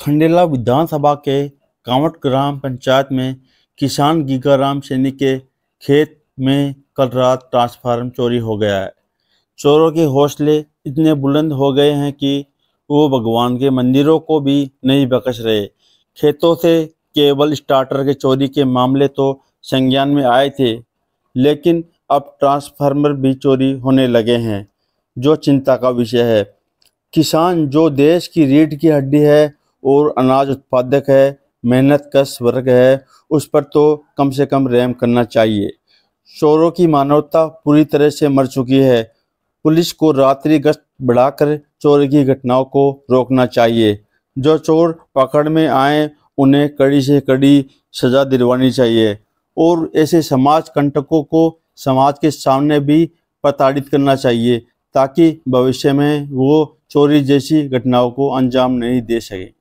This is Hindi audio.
खंडेला विधानसभा के कांवट ग्राम पंचायत में किसान गीगाराम सैनी के खेत में कल रात ट्रांसफार्म चोरी हो गया है चोरों के हौसले इतने बुलंद हो गए हैं कि वो भगवान के मंदिरों को भी नहीं बकश रहे खेतों से केवल स्टार्टर के चोरी के मामले तो संज्ञान में आए थे लेकिन अब ट्रांसफार्मर भी चोरी होने लगे हैं जो चिंता का विषय है किसान जो देश की रीढ़ की हड्डी है और अनाज उत्पादक है मेहनत का स्वर्ग है उस पर तो कम से कम रैम करना चाहिए चोरों की मानवता पूरी तरह से मर चुकी है पुलिस को रात्रि गश्त बढ़ाकर चोरी की घटनाओं को रोकना चाहिए जो चोर पकड़ में आए उन्हें कड़ी से कड़ी सज़ा दिलवानी चाहिए और ऐसे समाज कंटकों को समाज के सामने भी प्रताड़ित करना चाहिए ताकि भविष्य में वो चोरी जैसी घटनाओं को अंजाम नहीं दे सकें